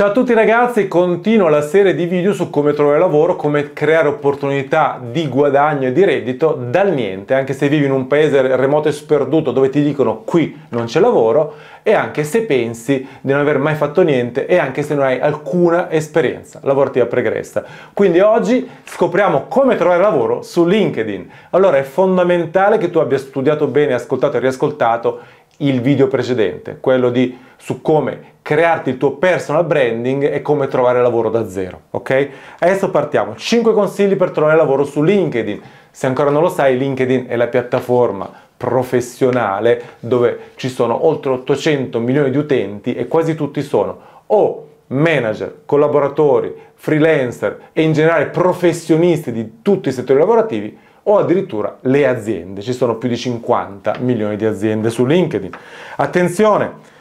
Ciao a tutti ragazzi, continuo la serie di video su come trovare lavoro, come creare opportunità di guadagno e di reddito dal niente, anche se vivi in un paese remoto e sperduto dove ti dicono qui non c'è lavoro e anche se pensi di non aver mai fatto niente e anche se non hai alcuna esperienza lavorativa pregressa. Quindi oggi scopriamo come trovare lavoro su LinkedIn. Allora è fondamentale che tu abbia studiato bene, ascoltato e riascoltato il video precedente, quello di su come crearti il tuo personal branding è come trovare lavoro da zero, ok? Adesso partiamo. 5 consigli per trovare lavoro su LinkedIn. Se ancora non lo sai, LinkedIn è la piattaforma professionale dove ci sono oltre 800 milioni di utenti e quasi tutti sono o manager, collaboratori, freelancer e in generale professionisti di tutti i settori lavorativi o addirittura le aziende. Ci sono più di 50 milioni di aziende su LinkedIn. Attenzione!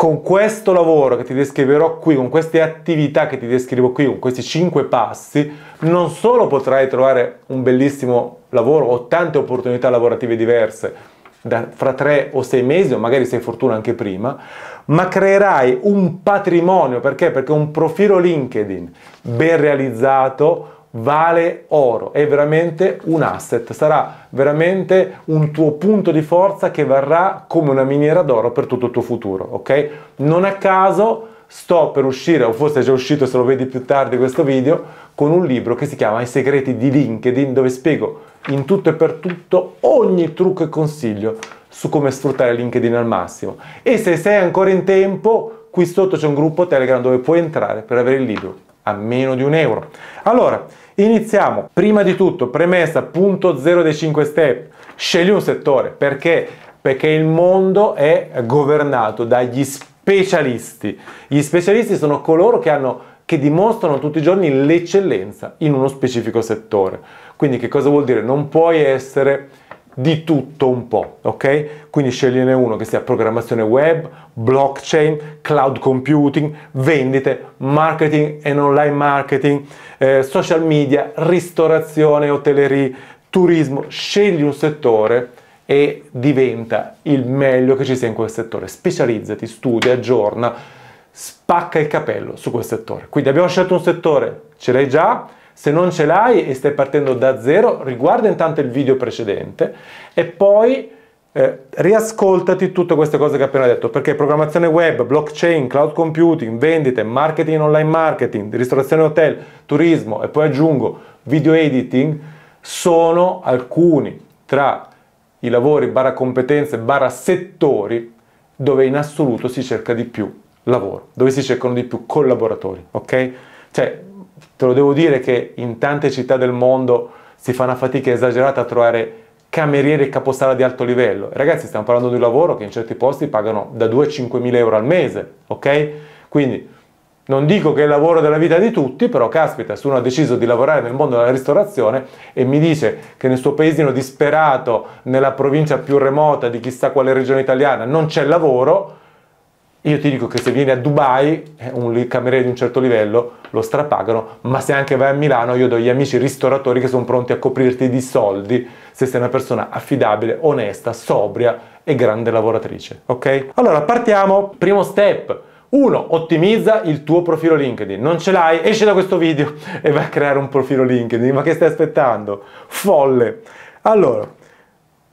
con questo lavoro che ti descriverò qui, con queste attività che ti descrivo qui, con questi 5 passi, non solo potrai trovare un bellissimo lavoro o tante opportunità lavorative diverse da, fra 3 o 6 mesi o magari se fortuna anche prima, ma creerai un patrimonio, perché? Perché un profilo LinkedIn ben realizzato vale oro, è veramente un asset, sarà veramente un tuo punto di forza che varrà come una miniera d'oro per tutto il tuo futuro, ok? Non a caso sto per uscire, o forse è già uscito se lo vedi più tardi questo video, con un libro che si chiama I segreti di LinkedIn dove spiego in tutto e per tutto ogni trucco e consiglio su come sfruttare LinkedIn al massimo. E se sei ancora in tempo, qui sotto c'è un gruppo Telegram dove puoi entrare per avere il libro a meno di un euro. Allora, Iniziamo. Prima di tutto, premessa, punto zero dei 5 step. Scegli un settore. Perché? Perché il mondo è governato dagli specialisti. Gli specialisti sono coloro che hanno che dimostrano tutti i giorni l'eccellenza in uno specifico settore. Quindi che cosa vuol dire? Non puoi essere di tutto un po', ok? Quindi scegliene uno che sia programmazione web, blockchain, cloud computing, vendite, marketing e online marketing, eh, social media, ristorazione, hotellerie, turismo. Scegli un settore e diventa il meglio che ci sia in quel settore. Specializzati, studi, aggiorna, spacca il capello su quel settore. Quindi abbiamo scelto un settore, ce l'hai già? Se non ce l'hai e stai partendo da zero, riguarda intanto il video precedente e poi eh, riascoltati tutte queste cose che ho appena detto, perché programmazione web, blockchain, cloud computing, vendite, marketing online marketing, ristorazione hotel, turismo e poi aggiungo video editing, sono alcuni tra i lavori barra competenze barra settori dove in assoluto si cerca di più lavoro, dove si cercano di più collaboratori, ok? Cioè, te lo devo dire che in tante città del mondo si fa una fatica esagerata a trovare camerieri e capostala di alto livello. Ragazzi, stiamo parlando di un lavoro che in certi posti pagano da 2 a 5 mila euro al mese, ok? Quindi non dico che è il lavoro della vita di tutti, però caspita, se uno ha deciso di lavorare nel mondo della ristorazione e mi dice che nel suo paesino disperato, nella provincia più remota di chissà quale regione italiana, non c'è lavoro, io ti dico che se vieni a Dubai, eh, un cameriere di un certo livello lo strapagano, ma se anche vai a Milano io do gli amici ristoratori che sono pronti a coprirti di soldi se sei una persona affidabile, onesta, sobria e grande lavoratrice, ok? Allora partiamo, primo step. 1. Ottimizza il tuo profilo LinkedIn. Non ce l'hai? Esci da questo video e vai a creare un profilo LinkedIn. Ma che stai aspettando? Folle. Allora,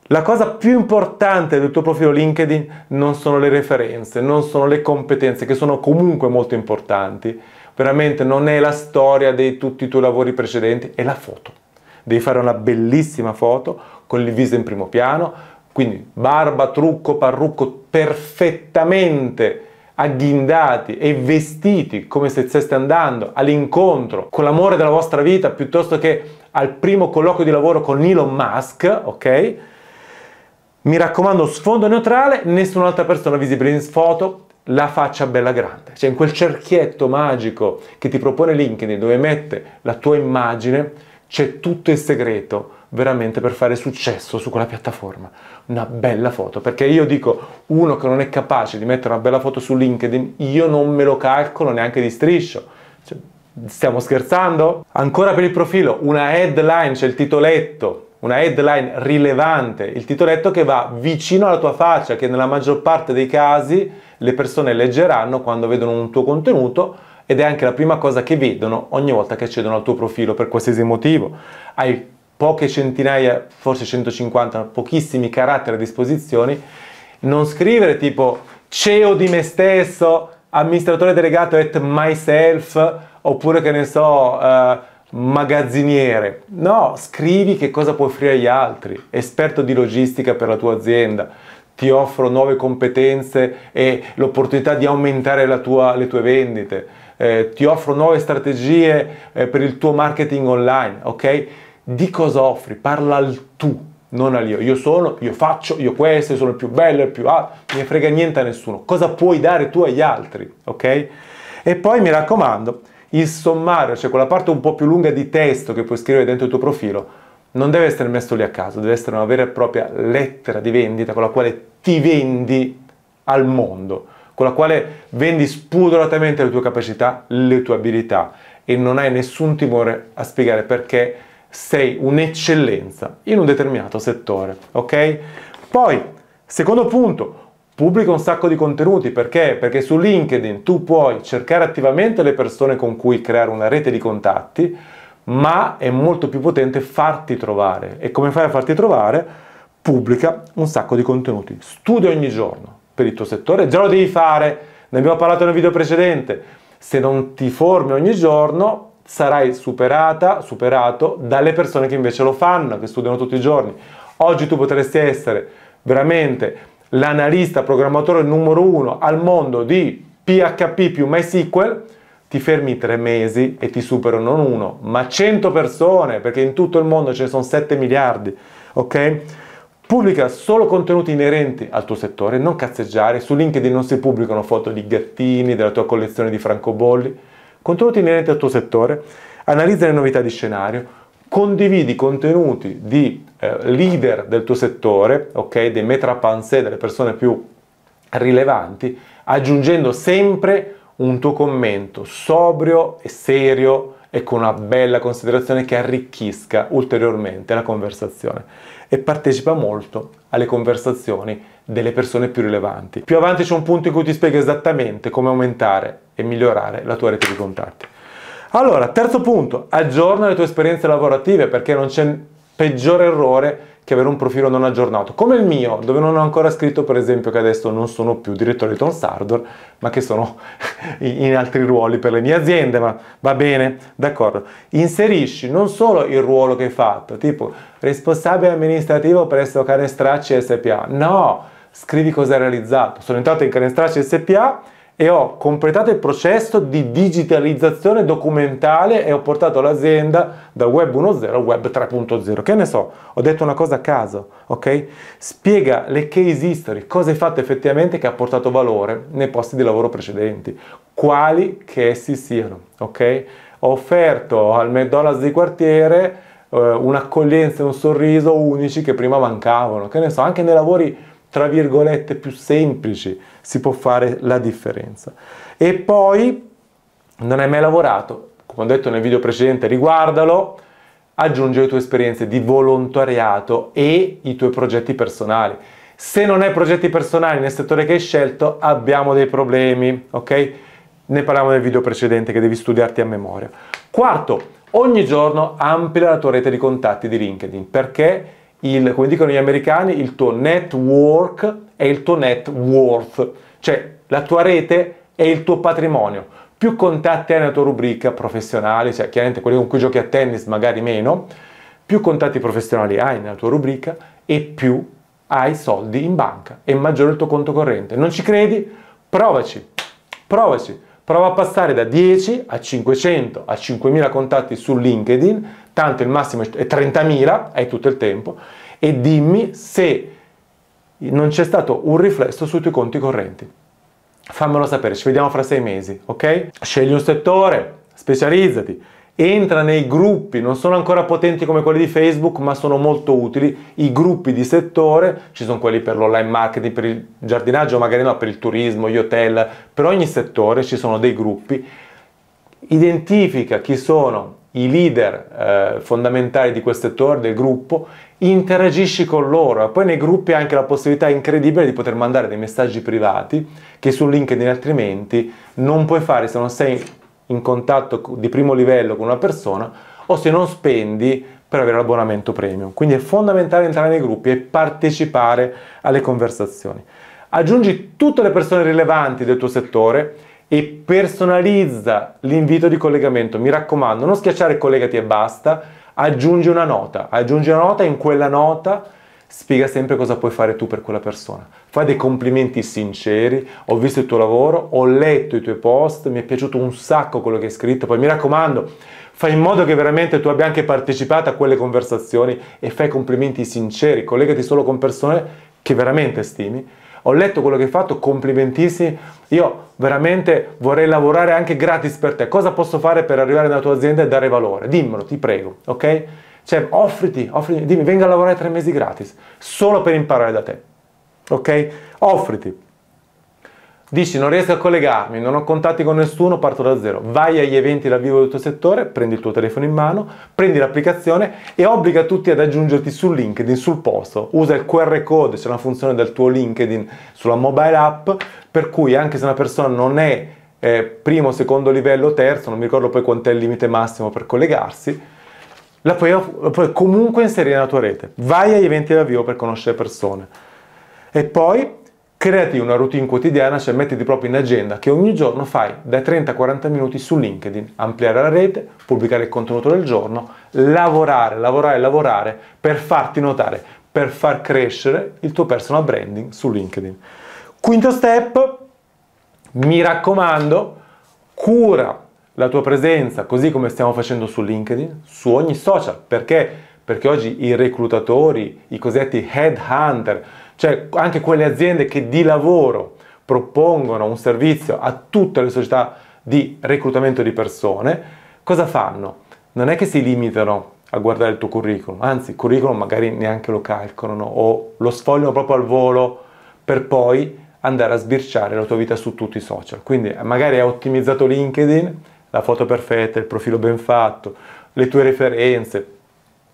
la cosa più importante del tuo profilo LinkedIn non sono le referenze, non sono le competenze, che sono comunque molto importanti. Veramente non è la storia di tutti i tuoi lavori precedenti, è la foto. Devi fare una bellissima foto con il viso in primo piano, quindi barba, trucco, parrucco perfettamente agghindati e vestiti come se steste andando all'incontro con l'amore della vostra vita piuttosto che al primo colloquio di lavoro con Elon Musk, ok? Mi raccomando, sfondo neutrale, nessun'altra persona visibile in foto, la faccia bella grande. Cioè in quel cerchietto magico che ti propone LinkedIn dove mette la tua immagine, c'è tutto il segreto veramente per fare successo su quella piattaforma. Una bella foto, perché io dico uno che non è capace di mettere una bella foto su LinkedIn, io non me lo calcolo neanche di striscio. Cioè, stiamo scherzando? Ancora per il profilo, una headline, c'è cioè il titoletto una headline rilevante, il titoletto che va vicino alla tua faccia, che nella maggior parte dei casi le persone leggeranno quando vedono un tuo contenuto ed è anche la prima cosa che vedono ogni volta che accedono al tuo profilo per qualsiasi motivo. Hai poche centinaia, forse 150, pochissimi caratteri a disposizione, non scrivere tipo CEO di me stesso, amministratore delegato at myself, oppure che ne so... Uh, magazziniere. No, scrivi che cosa puoi offrire agli altri, esperto di logistica per la tua azienda, ti offro nuove competenze e l'opportunità di aumentare tua, le tue vendite, eh, ti offro nuove strategie eh, per il tuo marketing online, ok? Di cosa offri? Parla al tu, non all'io. Io sono, io faccio, io questo, io sono il più bello, il più alto, ah, mi frega niente a nessuno. Cosa puoi dare tu agli altri, ok? E poi mi raccomando, il sommario, cioè quella parte un po' più lunga di testo che puoi scrivere dentro il tuo profilo, non deve essere messo lì a caso, deve essere una vera e propria lettera di vendita con la quale ti vendi al mondo, con la quale vendi spudoratamente le tue capacità, le tue abilità e non hai nessun timore a spiegare perché sei un'eccellenza in un determinato settore, ok? Poi, secondo punto, Pubblica un sacco di contenuti perché? Perché su LinkedIn tu puoi cercare attivamente le persone con cui creare una rete di contatti, ma è molto più potente farti trovare. E come fai a farti trovare? Pubblica un sacco di contenuti. Studia ogni giorno per il tuo settore, già lo devi fare, ne abbiamo parlato nel video precedente. Se non ti formi ogni giorno, sarai superata, superato dalle persone che invece lo fanno, che studiano tutti i giorni. Oggi tu potresti essere veramente l'analista programmatore numero uno al mondo di PHP più MySQL, ti fermi tre mesi e ti superano non uno, ma 100 persone, perché in tutto il mondo ce ne sono 7 miliardi, ok? Pubblica solo contenuti inerenti al tuo settore, non cazzeggiare, su LinkedIn non si pubblicano foto di gattini, della tua collezione di francobolli, contenuti inerenti al tuo settore, analizza le novità di scenario, condividi contenuti di eh, leader del tuo settore, ok, dei metrapanzè, delle persone più rilevanti, aggiungendo sempre un tuo commento sobrio e serio e con una bella considerazione che arricchisca ulteriormente la conversazione e partecipa molto alle conversazioni delle persone più rilevanti. Più avanti c'è un punto in cui ti spiego esattamente come aumentare e migliorare la tua rete di contatti. Allora, terzo punto, aggiorna le tue esperienze lavorative perché non c'è peggiore errore che avere un profilo non aggiornato, come il mio, dove non ho ancora scritto per esempio che adesso non sono più direttore di Tom Sardor, ma che sono in altri ruoli per le mie aziende, ma va bene, d'accordo. Inserisci non solo il ruolo che hai fatto, tipo responsabile amministrativo presso Canestracci SPA, no, scrivi cosa hai realizzato. Sono entrato in Canestracci SPA e ho completato il processo di digitalizzazione documentale e ho portato l'azienda da web 1.0 a web 3.0. Che ne so, ho detto una cosa a caso, ok? Spiega le case history, cosa hai fatto effettivamente che ha portato valore nei posti di lavoro precedenti, quali che essi siano, ok? Ho offerto al McDonald's di quartiere eh, un'accoglienza e un sorriso unici che prima mancavano, che ne so, anche nei lavori tra virgolette più semplici si può fare la differenza. E poi non hai mai lavorato, come ho detto nel video precedente, riguardalo, aggiungi le tue esperienze di volontariato e i tuoi progetti personali. Se non hai progetti personali nel settore che hai scelto, abbiamo dei problemi, ok? Ne parlavamo nel video precedente che devi studiarti a memoria. Quarto, ogni giorno amplia la tua rete di contatti di LinkedIn perché il, come dicono gli americani, il tuo network è il tuo net worth, cioè la tua rete è il tuo patrimonio. Più contatti hai nella tua rubrica professionale, cioè chiaramente quelli con cui giochi a tennis magari meno, più contatti professionali hai nella tua rubrica e più hai soldi in banca e maggiore il tuo conto corrente. Non ci credi? Provaci, provaci. Prova a passare da 10 a 500 a 5000 contatti su LinkedIn tanto il massimo è 30.000, hai tutto il tempo, e dimmi se non c'è stato un riflesso sui tuoi conti correnti. Fammelo sapere, ci vediamo fra sei mesi, ok? Scegli un settore, specializzati, entra nei gruppi, non sono ancora potenti come quelli di Facebook, ma sono molto utili. I gruppi di settore, ci sono quelli per l'online marketing, per il giardinaggio, magari no, per il turismo, gli hotel, per ogni settore ci sono dei gruppi. Identifica chi sono i leader eh, fondamentali di quel settore, del gruppo, interagisci con loro e poi nei gruppi hai anche la possibilità incredibile di poter mandare dei messaggi privati che su LinkedIn altrimenti non puoi fare se non sei in contatto di primo livello con una persona o se non spendi per avere l'abbonamento premium. Quindi è fondamentale entrare nei gruppi e partecipare alle conversazioni. Aggiungi tutte le persone rilevanti del tuo settore e personalizza l'invito di collegamento. Mi raccomando, non schiacciare collegati e basta, aggiungi una nota, aggiungi una nota e in quella nota spiega sempre cosa puoi fare tu per quella persona. Fai dei complimenti sinceri, ho visto il tuo lavoro, ho letto i tuoi post, mi è piaciuto un sacco quello che hai scritto, poi mi raccomando, fai in modo che veramente tu abbia anche partecipato a quelle conversazioni e fai complimenti sinceri, collegati solo con persone che veramente stimi ho letto quello che hai fatto, complimentissimi, io veramente vorrei lavorare anche gratis per te, cosa posso fare per arrivare nella tua azienda e dare valore? Dimmelo, ti prego, ok? Cioè, offriti, offriti, dimmi, venga a lavorare tre mesi gratis, solo per imparare da te, ok? Offriti. Dici non riesco a collegarmi, non ho contatti con nessuno, parto da zero. Vai agli eventi dal vivo del tuo settore, prendi il tuo telefono in mano, prendi l'applicazione e obbliga tutti ad aggiungerti su LinkedIn, sul posto. Usa il QR code, c'è una funzione del tuo LinkedIn sulla mobile app, per cui anche se una persona non è eh, primo, secondo livello, terzo, non mi ricordo poi quant'è il limite massimo per collegarsi, la puoi, la puoi comunque inserire nella tua rete. Vai agli eventi dal vivo per conoscere persone. E poi Creati una routine quotidiana, cioè mettiti proprio in agenda che ogni giorno fai da 30 a 40 minuti su LinkedIn, ampliare la rete, pubblicare il contenuto del giorno, lavorare, lavorare, lavorare per farti notare, per far crescere il tuo personal branding su LinkedIn. Quinto step, mi raccomando, cura la tua presenza, così come stiamo facendo su LinkedIn, su ogni social, perché? Perché oggi i reclutatori, i cosiddetti headhunter, cioè anche quelle aziende che di lavoro propongono un servizio a tutte le società di reclutamento di persone, cosa fanno? Non è che si limitano a guardare il tuo curriculum, anzi il curriculum magari neanche lo calcolano o lo sfogliano proprio al volo per poi andare a sbirciare la tua vita su tutti i social. Quindi magari hai ottimizzato LinkedIn, la foto perfetta, il profilo ben fatto, le tue referenze,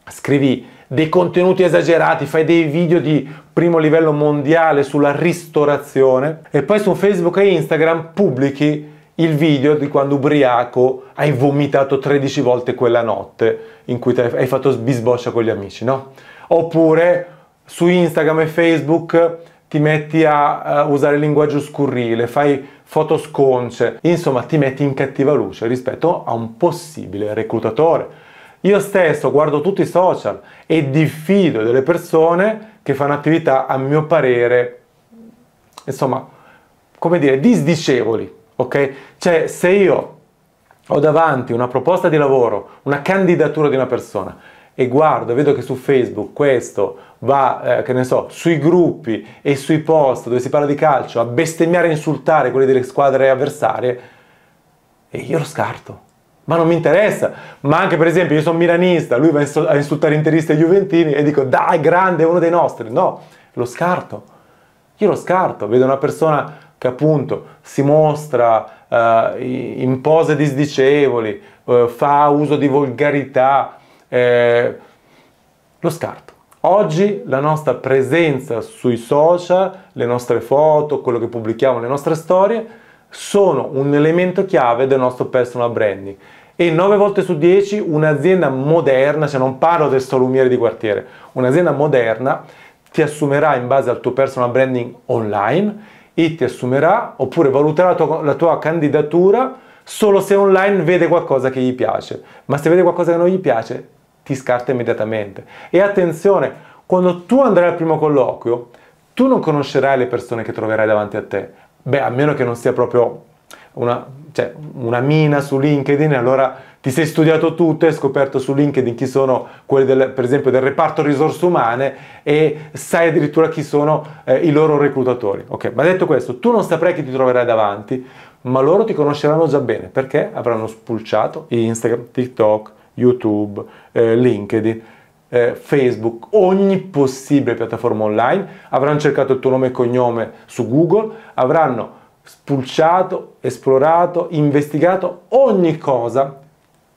scrivi dei contenuti esagerati, fai dei video di primo livello mondiale sulla ristorazione e poi su Facebook e Instagram pubblichi il video di quando ubriaco hai vomitato 13 volte quella notte in cui hai fatto sbisboscia con gli amici, no? Oppure su Instagram e Facebook ti metti a usare il linguaggio scurrile, fai foto sconce, insomma ti metti in cattiva luce rispetto a un possibile reclutatore io stesso guardo tutti i social e diffido delle persone che fanno attività, a mio parere, insomma, come dire, disdicevoli, ok? Cioè, se io ho davanti una proposta di lavoro, una candidatura di una persona e guardo, vedo che su Facebook questo va, eh, che ne so, sui gruppi e sui post dove si parla di calcio a bestemmiare e insultare quelle delle squadre avversarie, e io lo scarto. Ma non mi interessa. Ma anche per esempio io sono milanista, lui va a insultare interisti e juventini e dico dai grande, è uno dei nostri. No, lo scarto. Io lo scarto. Vedo una persona che appunto si mostra eh, in pose disdicevoli, eh, fa uso di volgarità. Eh, lo scarto. Oggi la nostra presenza sui social, le nostre foto, quello che pubblichiamo, le nostre storie, sono un elemento chiave del nostro personal branding e 9 volte su 10 un'azienda moderna, cioè non parlo del salumiere di quartiere, un'azienda moderna ti assumerà in base al tuo personal branding online e ti assumerà oppure valuterà la tua, la tua candidatura solo se online vede qualcosa che gli piace, ma se vede qualcosa che non gli piace ti scarta immediatamente. E attenzione, quando tu andrai al primo colloquio, tu non conoscerai le persone che troverai davanti a te, Beh, a meno che non sia proprio una, cioè, una mina su LinkedIn, allora ti sei studiato tutto, e hai scoperto su LinkedIn chi sono quelli del, per esempio del reparto risorse umane e sai addirittura chi sono eh, i loro reclutatori. Ok, ma detto questo, tu non saprai chi ti troverai davanti, ma loro ti conosceranno già bene perché avranno spulciato Instagram, TikTok, YouTube, eh, LinkedIn eh, Facebook, ogni possibile piattaforma online, avranno cercato il tuo nome e cognome su Google, avranno spulciato, esplorato, investigato ogni cosa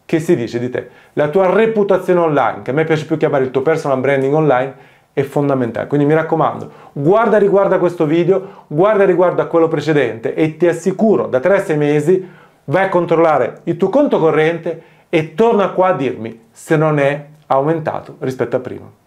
che si dice di te. La tua reputazione online, che a me piace più chiamare il tuo personal branding online, è fondamentale. Quindi mi raccomando, guarda e riguarda questo video, guarda e riguarda quello precedente e ti assicuro, da 3 6 mesi vai a controllare il tuo conto corrente e torna qua a dirmi se non è aumentato rispetto a prima.